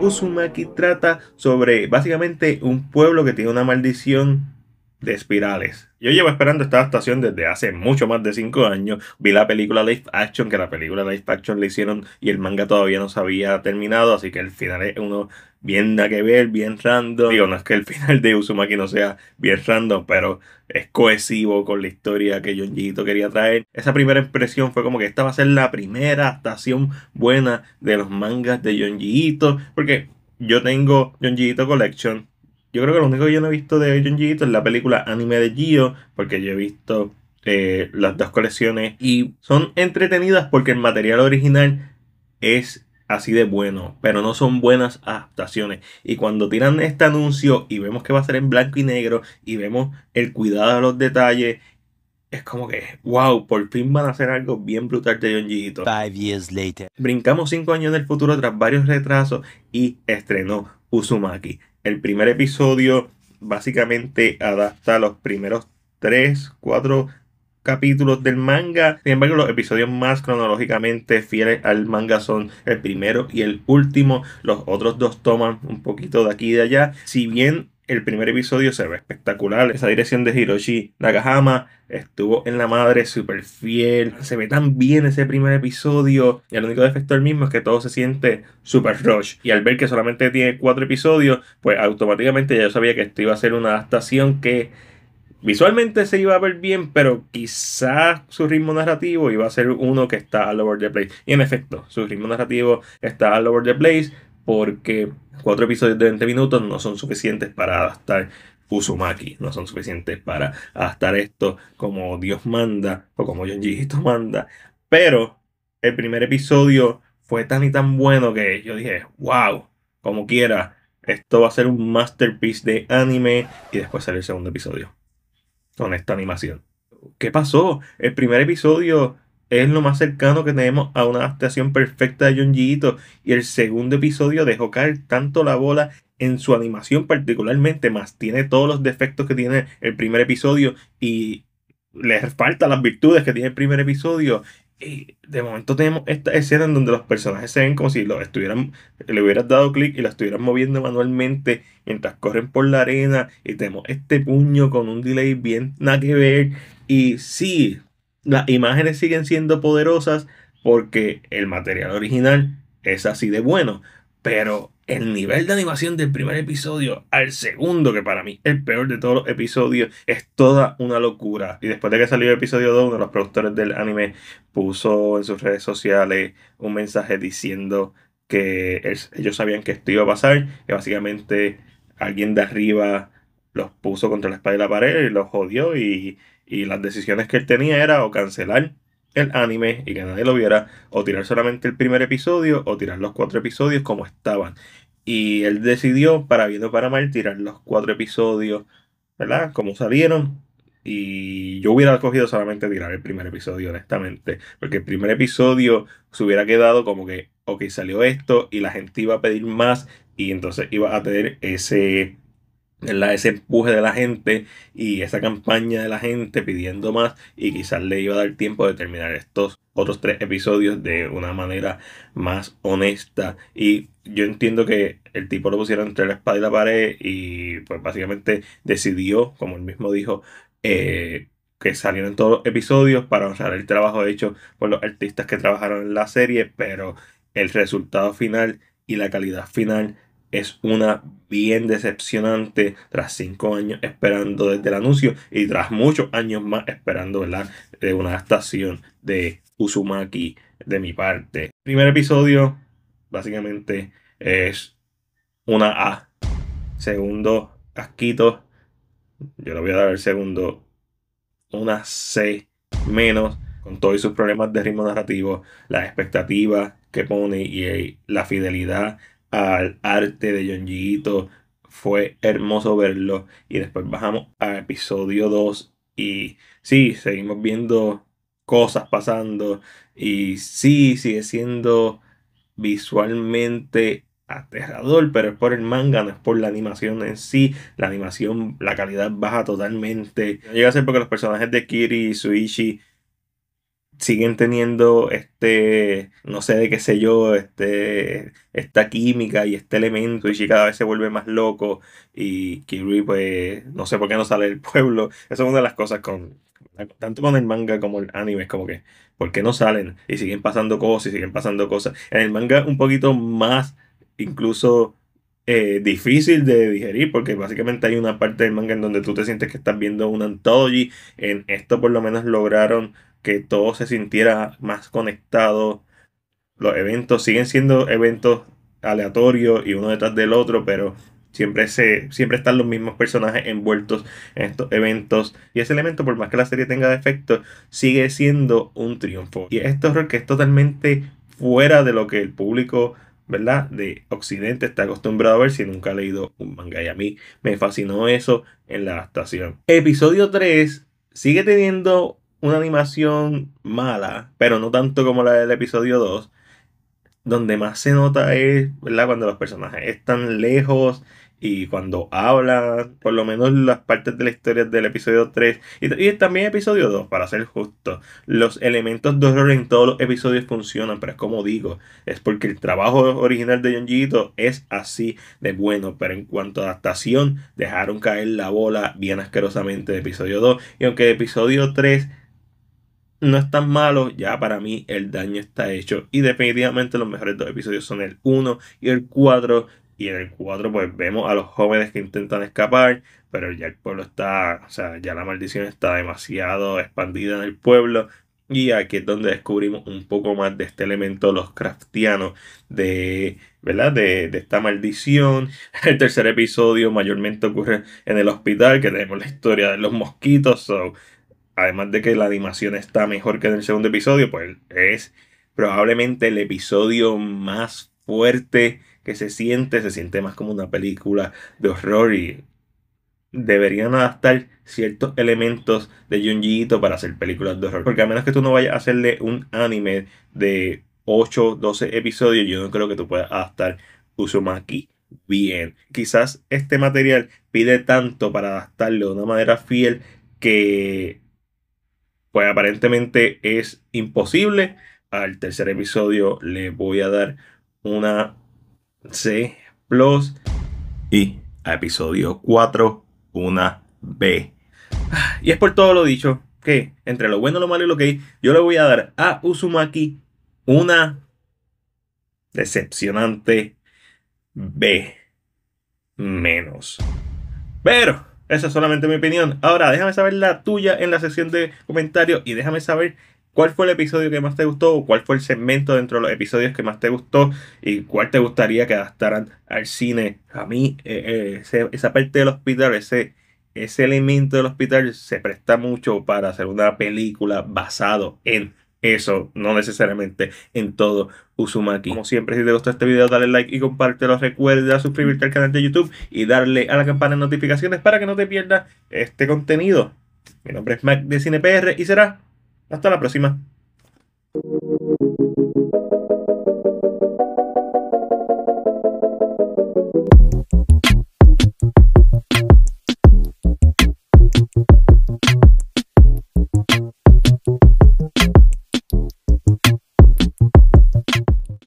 Uzumaki trata sobre básicamente un pueblo que tiene una maldición de espirales. Yo llevo esperando esta adaptación desde hace mucho más de 5 años. Vi la película Life Action, que la película Life Action le hicieron y el manga todavía no se había terminado, así que el final es uno bien a que ver, bien random. Digo, no es que el final de Uzumaki no sea bien random, pero es cohesivo con la historia que Junjiito quería traer. Esa primera impresión fue como que esta va a ser la primera adaptación buena de los mangas de Junjiito, porque yo tengo Junjiito Collection yo creo que lo único que yo no he visto de John Gigito es la película anime de Gio, porque yo he visto eh, las dos colecciones y son entretenidas porque el material original es así de bueno, pero no son buenas adaptaciones. Y cuando tiran este anuncio y vemos que va a ser en blanco y negro y vemos el cuidado de los detalles, es como que, wow, por fin van a hacer algo bien brutal de John Five years later. Brincamos cinco años en el futuro tras varios retrasos y estrenó Uzumaki. El primer episodio básicamente adapta los primeros 3, 4 capítulos del manga. Sin embargo, los episodios más cronológicamente fieles al manga son el primero y el último. Los otros dos toman un poquito de aquí y de allá. Si bien el primer episodio se ve espectacular. Esa dirección de Hiroshi Nagahama estuvo en la madre súper fiel. Se ve tan bien ese primer episodio. Y el único defecto del mismo es que todo se siente súper rush. Y al ver que solamente tiene cuatro episodios, pues automáticamente ya yo sabía que esto iba a ser una adaptación que visualmente se iba a ver bien, pero quizás su ritmo narrativo iba a ser uno que está all over the place. Y en efecto, su ritmo narrativo está all over the place, porque cuatro episodios de 20 minutos no son suficientes para adaptar Fusumaki. no son suficientes para adaptar esto como Dios manda o como John manda. Pero el primer episodio fue tan y tan bueno que yo dije, wow, como quiera, esto va a ser un masterpiece de anime y después sale el segundo episodio con esta animación. ¿Qué pasó? El primer episodio es lo más cercano que tenemos a una adaptación perfecta de Junjiito y el segundo episodio dejó caer tanto la bola en su animación particularmente, más tiene todos los defectos que tiene el primer episodio y le falta las virtudes que tiene el primer episodio. Y de momento tenemos esta escena en donde los personajes se ven como si estuvieran, le hubieras dado clic y la estuvieran moviendo manualmente mientras corren por la arena. Y tenemos este puño con un delay bien nada que ver. Y sí, las imágenes siguen siendo poderosas porque el material original es así de bueno, pero el nivel de animación del primer episodio al segundo, que para mí el peor de todos los episodios, es toda una locura. Y después de que salió el episodio 2, uno de los productores del anime puso en sus redes sociales un mensaje diciendo que ellos sabían que esto iba a pasar, que básicamente alguien de arriba los puso contra la espalda de la pared y los jodió y, las decisiones que él tenía era o cancelar el anime y que nadie lo viera, o tirar solamente el primer episodio, o tirar los cuatro episodios como estaban. Y él decidió, para bien o para mal, tirar los cuatro episodios, ¿verdad? Como salieron. Y yo hubiera cogido solamente tirar el primer episodio, honestamente. Porque el primer episodio se hubiera quedado como que, ok, salió esto y la gente iba a pedir más y entonces iba a tener ese ese empuje de la gente y esa campaña de la gente pidiendo más y quizás le iba a dar tiempo de terminar estos otros tres episodios de una manera más honesta y yo entiendo que el tipo lo pusieron entre la espada y la pared y pues básicamente decidió como él mismo dijo eh, que salieron todos los episodios para honrar el trabajo hecho por los artistas que trabajaron en la serie pero el resultado final y la calidad final es una bien decepcionante tras cinco años esperando desde el anuncio y tras muchos años más esperando ¿verdad? de una adaptación de Uzumaki de mi parte. El primer episodio básicamente es una A. Segundo, asquito. Yo le voy a dar el segundo una C menos con todos sus problemas de ritmo narrativo, la expectativa que pone y eh, la fidelidad al arte de yonjiito Fue hermoso verlo. Y después bajamos a episodio 2. Y sí, seguimos viendo cosas pasando. Y sí, sigue siendo visualmente aterrador, pero es por el manga, no es por la animación en sí. La animación, la calidad baja totalmente. Llega a ser porque los personajes de Kiri y Suishi siguen teniendo este, no sé de qué sé yo, este, esta química y este elemento, y cada vez se vuelve más loco, y Kirby, pues, no sé por qué no sale del pueblo. Esa es una de las cosas con, tanto con el manga como el anime, es como que, ¿por qué no salen? Y siguen pasando cosas, y siguen pasando cosas. En el manga un poquito más, incluso... Eh, difícil de digerir porque básicamente hay una parte del manga en donde tú te sientes que estás viendo un anthology en esto por lo menos lograron que todo se sintiera más conectado. Los eventos siguen siendo eventos aleatorios y uno detrás del otro, pero siempre, se, siempre están los mismos personajes envueltos en estos eventos. Y ese elemento, por más que la serie tenga defectos, sigue siendo un triunfo. Y este horror que es totalmente fuera de lo que el público ¿verdad? De Occidente está acostumbrado a ver si nunca ha leído un manga. Y a mí me fascinó eso en la adaptación. Episodio 3 sigue teniendo una animación mala, pero no tanto como la del episodio 2. Donde más se nota es, ¿verdad? Cuando los personajes están lejos y cuando hablan, por lo menos las partes de la historia del episodio 3 y, también episodio 2, para ser justo. Los elementos de horror en todos los episodios funcionan, pero es como digo, es porque el trabajo original de John es así de bueno, pero en cuanto a adaptación, dejaron caer la bola bien asquerosamente de episodio 2 y aunque el episodio 3 no es tan malo, ya para mí el daño está hecho. Y definitivamente los mejores dos episodios son el 1 y el 4. Y en el 4 pues vemos a los jóvenes que intentan escapar, pero ya el pueblo está, o sea, ya la maldición está demasiado expandida en el pueblo. Y aquí es donde descubrimos un poco más de este elemento, los craftianos, de, ¿verdad? De, esta maldición. El tercer episodio mayormente ocurre en el hospital, que tenemos la historia de los mosquitos además de que la animación está mejor que en el segundo episodio, pues es probablemente el episodio más fuerte que se siente, se siente más como una película de horror y deberían adaptar ciertos elementos de Junji para hacer películas de horror. Porque a menos que tú no vayas a hacerle un anime de 8, 12 episodios, yo no creo que tú puedas adaptar Uzumaki bien. Quizás este material pide tanto para adaptarlo de una manera fiel que pues aparentemente es imposible. Al tercer episodio le voy a dar una C y a episodio 4 una B. Ah, y es por todo lo dicho que entre lo bueno, lo malo y lo que hay, yo le voy a dar a Uzumaki una decepcionante B menos. Pero esa es solamente mi opinión. Ahora, déjame saber la tuya en la sección de comentarios y déjame saber cuál fue el episodio que más te gustó o cuál fue el segmento dentro de los episodios que más te gustó y cuál te gustaría que adaptaran al cine. A mí, eh, eh, esa parte del hospital, ese, ese elemento del hospital se presta mucho para hacer una película basado en eso, no necesariamente en todo Uzumaki. Como siempre, si te gustó este video, dale like y compártelo. Recuerda suscribirte al canal de YouTube y darle a la campana de notificaciones para que no te pierdas este contenido. Mi nombre es Mac de CinePR y será hasta la próxima.